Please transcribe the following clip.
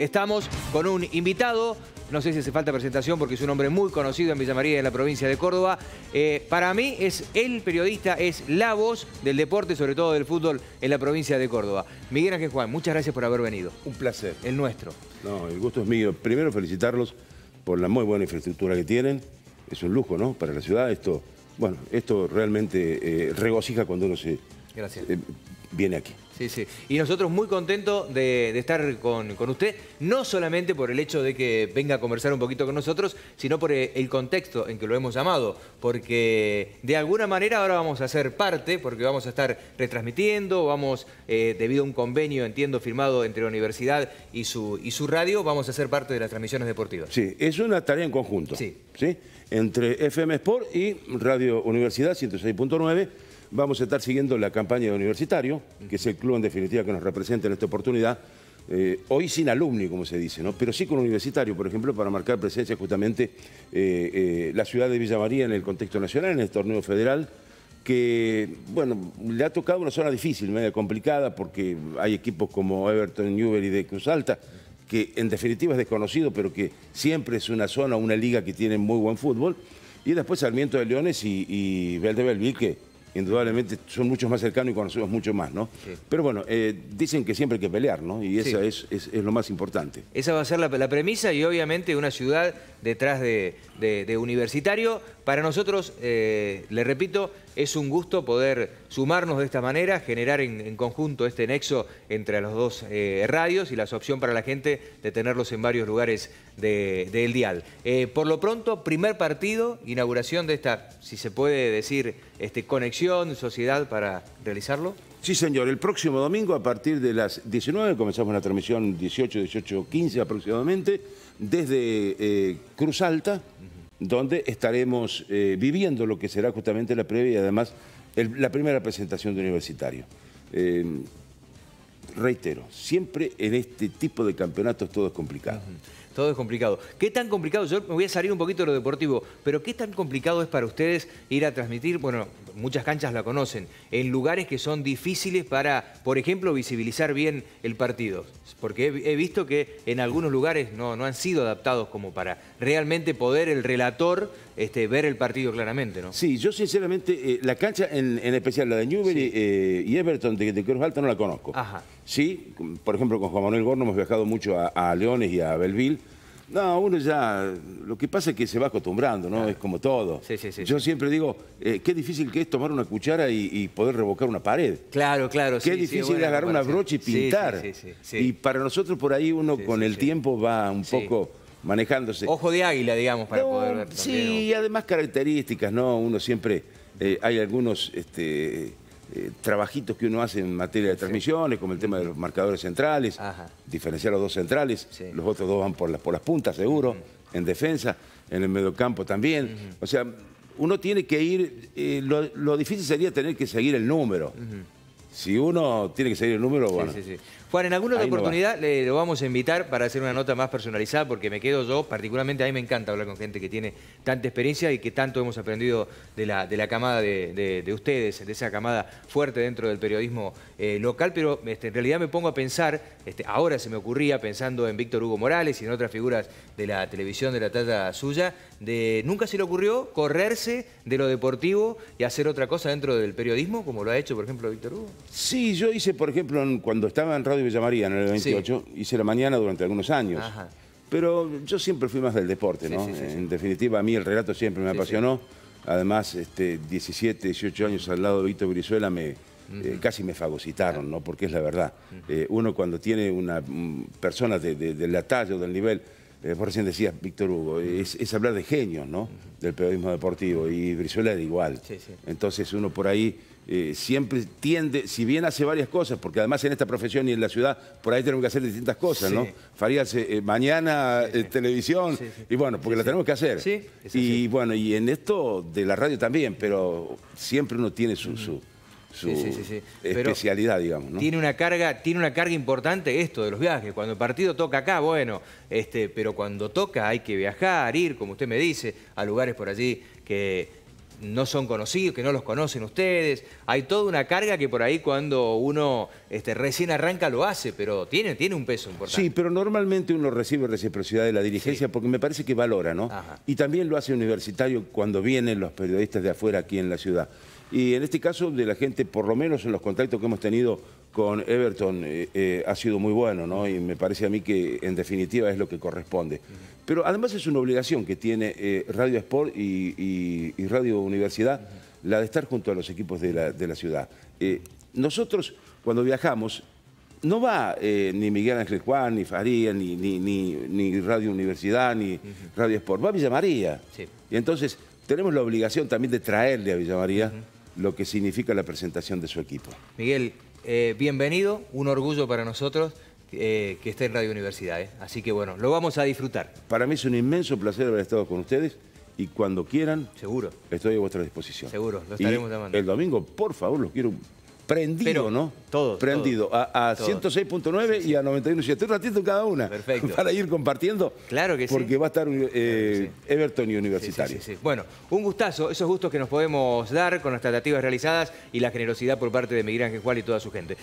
Estamos con un invitado, no sé si hace falta presentación porque es un hombre muy conocido en Villa María, en la provincia de Córdoba. Eh, para mí es el periodista, es la voz del deporte, sobre todo del fútbol, en la provincia de Córdoba. Miguel Ángel Juan, muchas gracias por haber venido. Un placer. El nuestro. No, el gusto es mío. Primero felicitarlos por la muy buena infraestructura que tienen. Es un lujo, ¿no? Para la ciudad esto, bueno, esto realmente eh, regocija cuando uno se... Gracias. Eh, viene aquí. Sí, sí. Y nosotros muy contentos de, estar con, usted, no solamente por el hecho de que venga a conversar un poquito con nosotros, sino por eh, el contexto en que lo hemos llamado, porque de alguna manera ahora vamos a ser parte, porque vamos a estar retransmitiendo, vamos, eh, debido a un convenio, entiendo, firmado entre la universidad y su, y su radio, vamos a ser parte de las transmisiones deportivas. Sí, es una tarea en conjunto, sí. ¿sí? entre FM Sport y Radio Universidad 106.9, Vamos a estar siguiendo la campaña de Universitario, que es el club en definitiva que nos representa en esta oportunidad. Eh, hoy sin alumni, como se dice, ¿no? pero sí con universitario, por ejemplo, para marcar presencia justamente eh, eh, la ciudad de Villa María en el contexto nacional, en el torneo federal, que, bueno, le ha tocado una zona difícil, media complicada, porque hay equipos como Everton, Newell y de Cruz Alta, que en definitiva es desconocido, pero que siempre es una zona, una liga que tiene muy buen fútbol. Y después Sarmiento de Leones y, y Velde que indudablemente son muchos más cercanos y conocemos mucho más, ¿no? Pero bueno, eh, dicen que siempre hay que pelear, ¿no? Y esa es, lo más importante. Esa va a ser la, premisa y obviamente una ciudad detrás de Universitario para nosotros, eh, le repito, es un gusto poder sumarnos de esta manera, generar en, conjunto este nexo entre los dos eh, radios y la opción para la gente de tenerlos en varios lugares del dial. Eh, por lo pronto, primer partido, inauguración de esta, si se puede decir, este, conexión, sociedad para realizarlo. Sí, señor. El próximo domingo a partir de las 19 comenzamos la transmisión 18, 18, 15 aproximadamente desde Cruz Alta donde estaremos eh, viviendo lo que será justamente la previa y además la primera presentación de universitario. Eh, reitero, siempre en este tipo de campeonatos todo es complicado todo es complicado. ¿Qué tan complicado? Yo me voy a salir un poquito de lo deportivo, pero ¿qué tan complicado es para ustedes ir a transmitir? Bueno, muchas canchas la conocen, en lugares que son difíciles para, por ejemplo, visibilizar bien el partido. Porque he, visto que en algunos lugares no, no han sido adaptados como para realmente poder el relator este, ver el partido claramente, ¿no? Sí, yo sinceramente, eh, la cancha en, especial, la de Newbery eh, y Everton de, que te quiero Alta no la conozco. Ajá. Sí, por ejemplo, con Juan Manuel Gorno hemos viajado mucho a, a Leones y a Belleville, no, uno ya... Lo que pasa es que se va acostumbrando, ¿no? Es como todo. Yo siempre digo, eh, qué difícil que es tomar una cuchara y, poder revocar una pared. Claro, claro. Qué difícil es agarrar una brocha y pintar. y para nosotros por ahí uno con el tiempo va un poco manejándose. Ojo de águila, digamos, para poder ver. Sí, y además características, ¿no? Uno siempre... Eh, hay algunos... Este, eh, trabajitos que uno hace en materia de transmisiones, como el tema de los marcadores centrales, diferenciar los dos centrales, los otros dos van por las, por las puntas seguro, en defensa, en el mediocampo también. O sea, uno tiene que ir, eh, lo, difícil sería tener que seguir el número. Si uno tiene que seguir el número, bueno. Sí, sí, sí. Juan, en alguna otra oportunidad eh, lo vamos a invitar para hacer una nota más personalizada, porque me quedo yo, particularmente a mí me encanta hablar con gente que tiene tanta experiencia y que tanto hemos aprendido de la, de la camada de, ustedes, de esa camada fuerte dentro del periodismo eh, local, pero este, en realidad me pongo a pensar, este, ahora se me ocurría pensando en Víctor Hugo Morales y en otras figuras de la televisión de la talla suya, de nunca se le ocurrió correrse de lo deportivo y hacer otra cosa dentro del periodismo, como lo ha hecho, por ejemplo, Víctor Hugo. Sí, yo hice, por ejemplo, cuando estaba en Radio Villamaría, en el 28, hice la mañana durante algunos años. Pero yo siempre fui más del deporte, ¿no? en definitiva, a mí el relato siempre me apasionó. Además, este, 17, 18 años al lado de Víctor Brizuela me, eh, casi me fagocitaron, ¿no? Porque es la verdad. Eh, uno cuando tiene una mm, persona de, la talla o del nivel, eh, recién decías, Víctor Hugo, es, hablar de genios, ¿no? Del periodismo deportivo. Y Brizuela era igual. Entonces uno por ahí eh, siempre tiende, si bien hace varias cosas, porque además en esta profesión y en la ciudad por ahí tenemos que hacer distintas cosas, ¿no? Farías eh, mañana eh, televisión, y bueno, porque la tenemos que hacer. y bueno, y en esto de la radio también, pero siempre uno tiene su, su, especialidad, digamos. Tiene, una carga, tiene una carga importante esto de los viajes. Cuando el partido toca acá, bueno, este, pero cuando toca hay que viajar, ir, como usted me dice, a lugares por allí que no son conocidos, que no los conocen ustedes. Hay toda una carga que por ahí cuando uno este, recién arranca lo hace, pero tiene, tiene un peso importante. Sí, pero normalmente uno recibe reciprocidad de la dirigencia porque me parece que valora, ¿no? Y también lo hace universitario cuando vienen los periodistas de afuera aquí en la ciudad. Y en este caso de la gente, por lo menos en los contactos que hemos tenido con Everton eh, eh, ha sido muy bueno, ¿no? Y me parece a mí que en definitiva es lo que corresponde. Pero además es una obligación que tiene eh, Radio Sport y, Radio Universidad, la de estar junto a los equipos de la, ciudad. nosotros, cuando viajamos, no va ni Miguel Ángel Juan, ni Faría, ni, Radio Universidad, ni Radio Sport, va a Villa María. Y entonces tenemos la obligación también de traerle a Villa María lo que significa la presentación de su equipo. Miguel, eh, bienvenido, un orgullo para nosotros eh, que esté en Radio Universidad. Eh. Así que bueno, lo vamos a disfrutar. Para mí es un inmenso placer haber estado con ustedes y cuando quieran, seguro, estoy a vuestra disposición. Seguro, lo estaremos llamando. El domingo, por favor, los quiero prendido, ¿no? Todo. Prendido. a, 106.9 y a 91.7. Un ratito cada una. Perfecto. Para ir compartiendo. Claro que sí. Porque va a estar eh, Everton y Universitario. Bueno, un gustazo. Esos gustos que nos podemos dar con las tratativas realizadas y la generosidad por parte de Miguel Ángel Juárez y toda su gente.